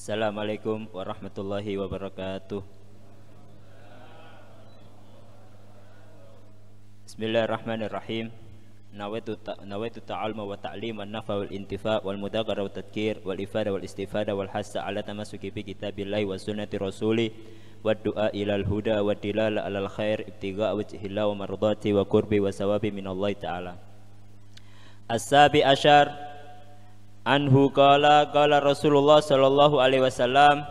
Assalamualaikum warahmatullahi wabarakatuh Bismillahirrahmanirrahim نويت نويت التعلم والتعليم والنفع والانتفاع والمذاكرة والتذكير والإفادة والاستفادة والحث على تمسك بكتاب الله وسنة رسوله والدعاء إلى الهدى والدلالة على الخير ابتغاء وجه الله ومرضاته وقرب وثواب من الله تعالى السابع عشر anhu qala qala Rasulullah sallallahu alaihi wasallam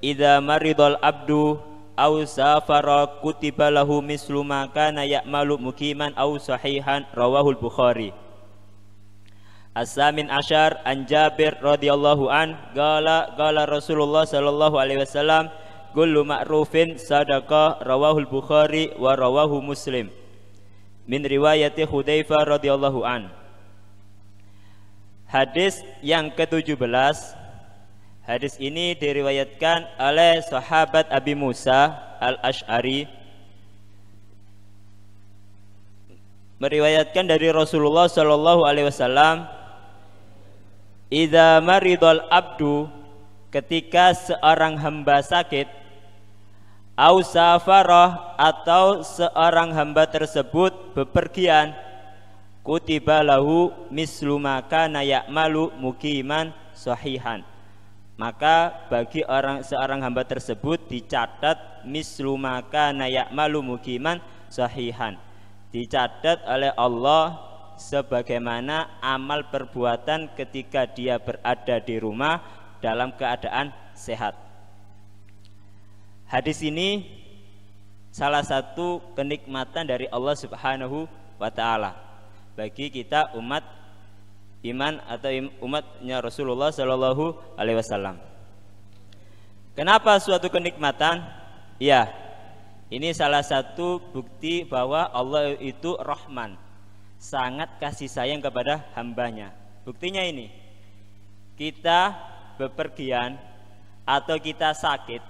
idza maridol abdu au safara kutiba lahu mislu ma kana yakmalu mukiman au sahihan rawahul bukhari Asamin As Ashar An Jabir radhiyallahu an gala gala Rasulullah sallallahu alaihi wasallam kullu ma'rufin sadaqah rawahul bukhari wa rawahu muslim min riwayati hudzaifah radhiyallahu an Hadis yang ke-17 Hadis ini diriwayatkan oleh sahabat Abi Musa Al-Ash'ari meriwayatkan dari Rasulullah Shallallahu alaihi wasallam "Ida maridol abdu" ketika seorang hamba sakit au atau seorang hamba tersebut bepergian kutiba lahu mislu maka malu mukiman sahihan maka bagi orang seorang hamba tersebut dicatat mislu maka malu mukiman sahihan dicatat oleh Allah sebagaimana amal perbuatan ketika dia berada di rumah dalam keadaan sehat hadis ini salah satu kenikmatan dari Allah Subhanahu wa taala bagi kita umat iman atau umatnya Rasulullah Shallallahu Alaihi Wasallam. Kenapa suatu kenikmatan? Ya, ini salah satu bukti bahwa Allah itu Rahman, sangat kasih sayang kepada hambanya. Buktinya ini, kita bepergian atau kita sakit,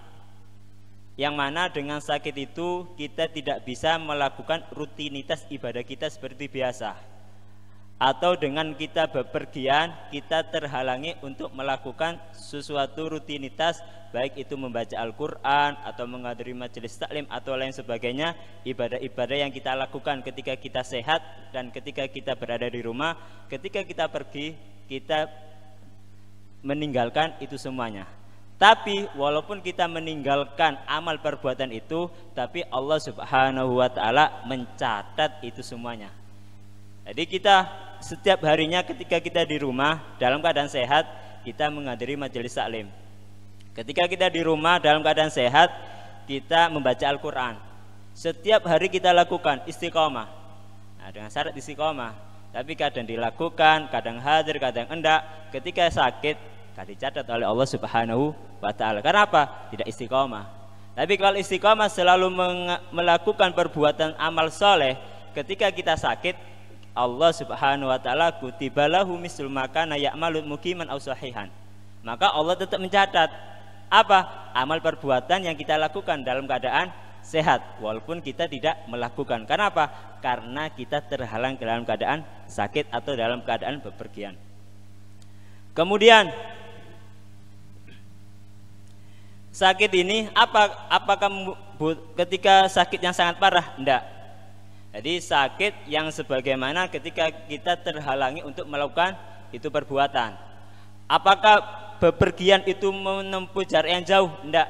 yang mana dengan sakit itu kita tidak bisa melakukan rutinitas ibadah kita seperti biasa atau dengan kita bepergian kita terhalangi untuk melakukan sesuatu rutinitas baik itu membaca Al-Qur'an atau menghadiri majelis taklim atau lain sebagainya ibadah-ibadah yang kita lakukan ketika kita sehat dan ketika kita berada di rumah ketika kita pergi kita meninggalkan itu semuanya tapi walaupun kita meninggalkan amal perbuatan itu, tapi Allah Subhanahu wa taala mencatat itu semuanya. Jadi kita setiap harinya ketika kita di rumah dalam keadaan sehat kita menghadiri majelis taklim. Ketika kita di rumah dalam keadaan sehat kita membaca Al-Qur'an. Setiap hari kita lakukan istiqomah. Nah, dengan syarat istiqomah. Tapi kadang dilakukan, kadang hadir, kadang enggak. Ketika sakit akan dicatat oleh Allah Subhanahu wa taala. Kenapa? Tidak istiqomah. Tapi kalau istiqomah selalu melakukan perbuatan amal soleh ketika kita sakit Allah Subhanahu wa taala kutibalahu mislul makana ya'malu mukiman aw sahihan. Maka Allah tetap mencatat apa? Amal perbuatan yang kita lakukan dalam keadaan sehat walaupun kita tidak melakukan. Kenapa? Karena kita terhalang dalam keadaan sakit atau dalam keadaan bepergian. Kemudian sakit ini apa apakah ketika sakit yang sangat parah? Enggak. Jadi sakit yang sebagaimana ketika kita terhalangi untuk melakukan itu perbuatan. Apakah bepergian itu menempuh jarak yang jauh? Tidak.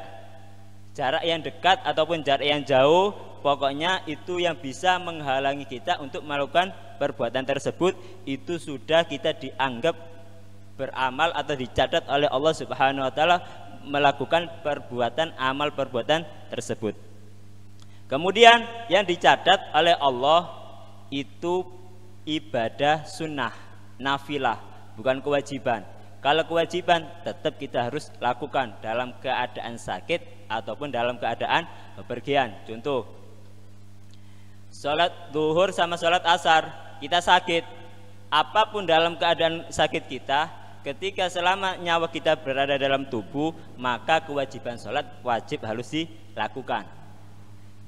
Jarak yang dekat ataupun jarak yang jauh, pokoknya itu yang bisa menghalangi kita untuk melakukan perbuatan tersebut itu sudah kita dianggap beramal atau dicatat oleh Allah Subhanahu wa taala melakukan perbuatan amal perbuatan tersebut. Kemudian yang dicatat oleh Allah itu ibadah sunnah, nafilah, bukan kewajiban. Kalau kewajiban tetap kita harus lakukan dalam keadaan sakit ataupun dalam keadaan bepergian. Contoh, sholat duhur sama sholat asar, kita sakit. Apapun dalam keadaan sakit kita, ketika selama nyawa kita berada dalam tubuh, maka kewajiban sholat wajib harus dilakukan.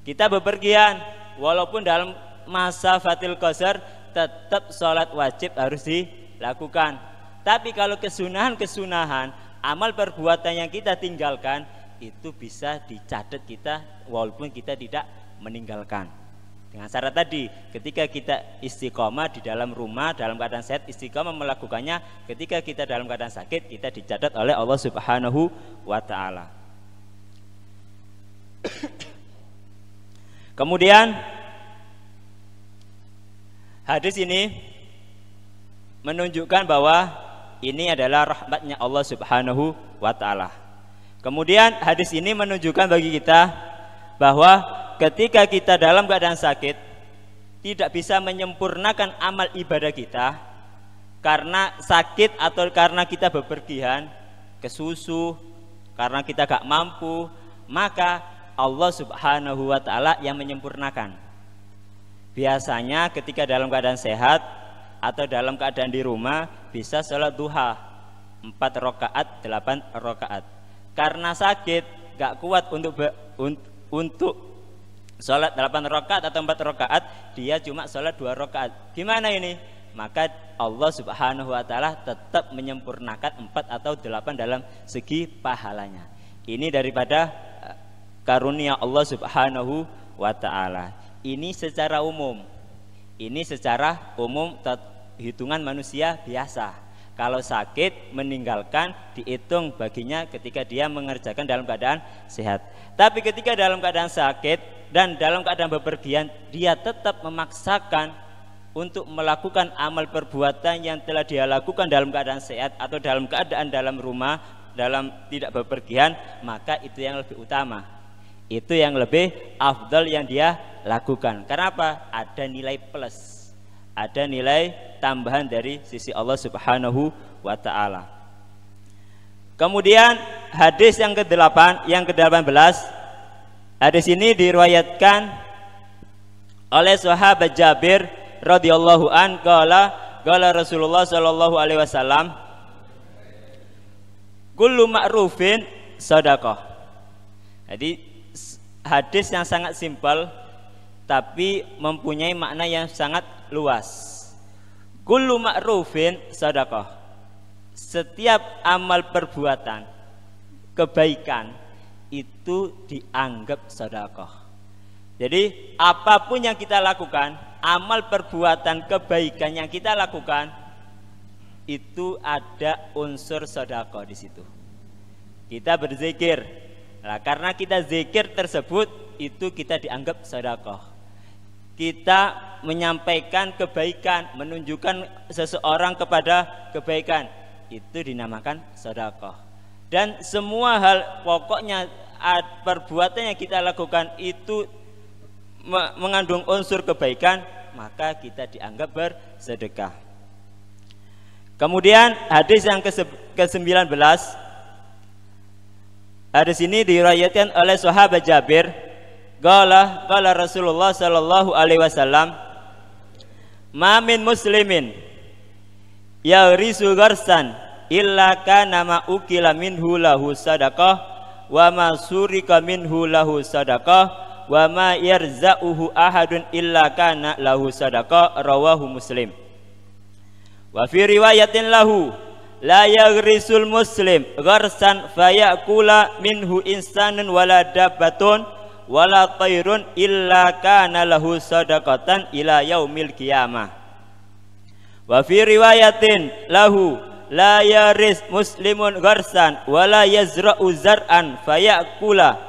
Kita bepergian, walaupun dalam masa fatil qasar tetap sholat wajib harus dilakukan. Tapi kalau kesunahan-kesunahan, amal perbuatan yang kita tinggalkan itu bisa dicatat kita walaupun kita tidak meninggalkan. Dengan syarat tadi, ketika kita istiqomah di dalam rumah, dalam keadaan sehat, istiqomah melakukannya. Ketika kita dalam keadaan sakit, kita dicatat oleh Allah Subhanahu wa Ta'ala. Kemudian hadis ini menunjukkan bahwa ini adalah rahmatnya Allah Subhanahu wa taala. Kemudian hadis ini menunjukkan bagi kita bahwa ketika kita dalam keadaan sakit tidak bisa menyempurnakan amal ibadah kita karena sakit atau karena kita bepergian ke susu karena kita gak mampu maka Allah Subhanahu wa taala yang menyempurnakan. Biasanya ketika dalam keadaan sehat atau dalam keadaan di rumah bisa sholat duha empat rakaat delapan rakaat. Karena sakit gak kuat untuk be, un, untuk sholat delapan rakaat atau empat rakaat, dia cuma sholat dua rakaat. Gimana ini? Maka Allah Subhanahu wa taala tetap menyempurnakan empat atau delapan dalam segi pahalanya. Ini daripada karunia Allah Subhanahu wa taala. Ini secara umum. Ini secara umum hitungan manusia biasa. Kalau sakit meninggalkan dihitung baginya ketika dia mengerjakan dalam keadaan sehat. Tapi ketika dalam keadaan sakit dan dalam keadaan bepergian dia tetap memaksakan untuk melakukan amal perbuatan yang telah dia lakukan dalam keadaan sehat atau dalam keadaan dalam rumah dalam tidak bepergian maka itu yang lebih utama itu yang lebih afdal yang dia lakukan. Kenapa? Ada nilai plus. Ada nilai tambahan dari sisi Allah Subhanahu wa taala. Kemudian hadis yang ke-8, yang ke-18 hadis ini diriwayatkan oleh sahabat Jabir radhiyallahu an qala qala Rasulullah sallallahu alaihi wasallam kullu ma'rufin sadaqah. Jadi hadis yang sangat simpel tapi mempunyai makna yang sangat luas. Kullu ma'rufin sadaqah. Setiap amal perbuatan kebaikan itu dianggap sedekah. Jadi apapun yang kita lakukan, amal perbuatan kebaikan yang kita lakukan itu ada unsur sedekah di situ. Kita berzikir, Nah, karena kita zikir tersebut itu kita dianggap sedekah. Kita menyampaikan kebaikan, menunjukkan seseorang kepada kebaikan, itu dinamakan sedekah. Dan semua hal pokoknya perbuatan yang kita lakukan itu mengandung unsur kebaikan, maka kita dianggap bersedekah. Kemudian hadis yang ke-19 Hadis ini diriwayatkan oleh sahabat Jabir. Qala qala Rasulullah sallallahu alaihi wasallam Ma min muslimin yaurisu gharsan illa kana ma ukila minhu lahu sadaqah wa ma surika minhu lahu sadaqah wa ma yarzauhu ahadun illa kana lahu sadaqah rawahu muslim wa fi riwayatin lahu la yaghrisul muslim gharsan fayakula minhu insanun wala dabbatun wala tairun illa kana lahu sadaqatan ila yaumil qiyamah wa fi riwayatin lahu la yaris muslimun gharsan wala yazra'u zar'an fayakula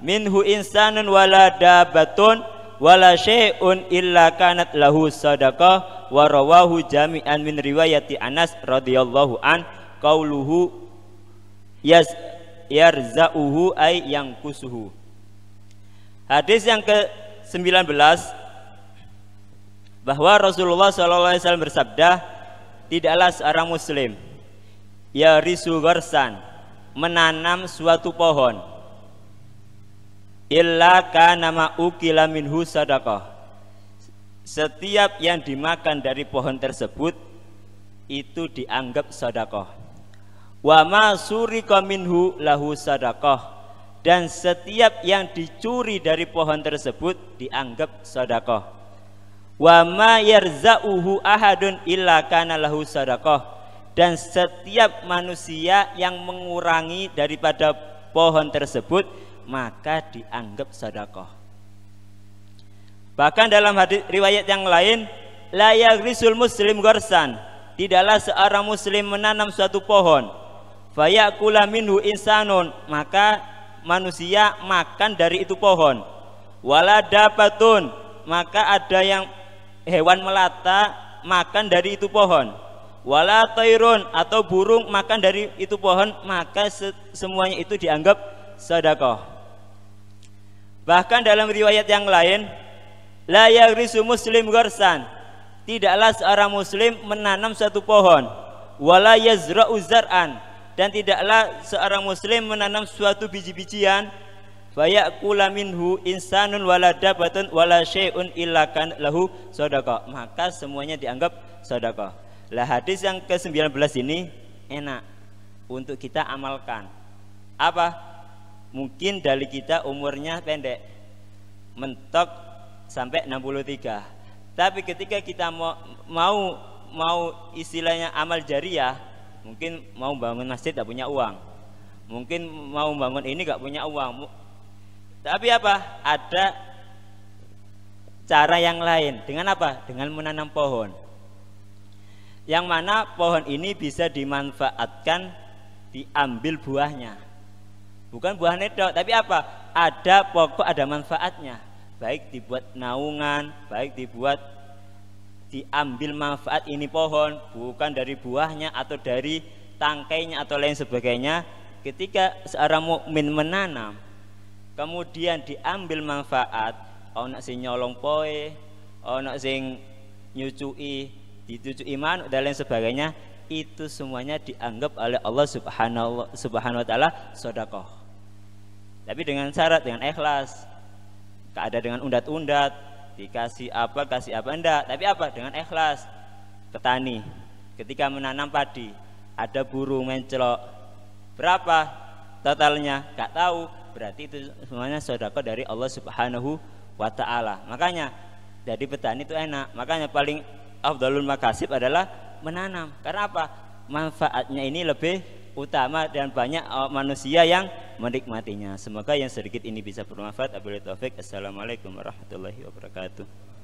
minhu insanun wala dabbatun wala syai'un illa kanat lahu sadaqah wa rawahu jami'an min riwayati Anas radhiyallahu an qauluhu yaz yarzauhu ay yang kusuhu hadis yang ke-19 bahwa Rasulullah SAW bersabda tidaklah seorang muslim ya risu garsan menanam suatu pohon illa kana ma ukila minhu sadaqah setiap yang dimakan dari pohon tersebut itu dianggap sodakoh. Wa ma surika minhu lahu sodakoh. Dan setiap yang dicuri dari pohon tersebut dianggap sodakoh. Wa ma yarza'uhu ahadun illa kana lahu sodakoh. Dan setiap manusia yang mengurangi daripada pohon tersebut maka dianggap sodakoh Bahkan dalam hadis riwayat yang lain, layak risul muslim gorsan. Tidaklah seorang muslim menanam suatu pohon. Fayakula minhu insanun, maka manusia makan dari itu pohon. Waladapatun. maka ada yang hewan melata makan dari itu pohon. Wala tairun atau burung makan dari itu pohon, maka semuanya itu dianggap sedekah. Bahkan dalam riwayat yang lain, La yagrisu muslim gorsan. Tidaklah seorang muslim menanam satu pohon. Wala yazra'u zar'an. Dan tidaklah seorang muslim menanam suatu biji-bijian. kula minhu insanun wala dabatun wala syai'un illakan lahu sodaka. Maka semuanya dianggap sodaka. Lah hadis yang ke-19 ini enak untuk kita amalkan. Apa? Mungkin dari kita umurnya pendek. Mentok sampai 63. Tapi ketika kita mau mau mau istilahnya amal jariah, mungkin mau bangun masjid tidak punya uang. Mungkin mau bangun ini gak punya uang. Tapi apa? Ada cara yang lain. Dengan apa? Dengan menanam pohon. Yang mana pohon ini bisa dimanfaatkan diambil buahnya. Bukan buah nedok, tapi apa? Ada pokok, ada manfaatnya baik dibuat naungan, baik dibuat diambil manfaat ini pohon, bukan dari buahnya atau dari tangkainya atau lain sebagainya. Ketika seorang mukmin menanam, kemudian diambil manfaat, anak sing nyolong poe, anak sing nyucui, ditucui iman dan lain sebagainya, itu semuanya dianggap oleh Allah Subhanahu Subhanahu wa taala sedekah. Tapi dengan syarat dengan ikhlas ada dengan undat-undat dikasih apa kasih apa enggak tapi apa dengan ikhlas petani ketika menanam padi ada burung mencelok berapa totalnya enggak tahu berarti itu semuanya sodako dari Allah Subhanahu wa taala makanya jadi petani itu enak makanya paling afdalul makasib adalah menanam karena apa manfaatnya ini lebih utama dan banyak eh, manusia yang menikmatinya. Semoga yang sedikit ini bisa bermanfaat. Abillahi taufik. Assalamualaikum warahmatullahi wabarakatuh.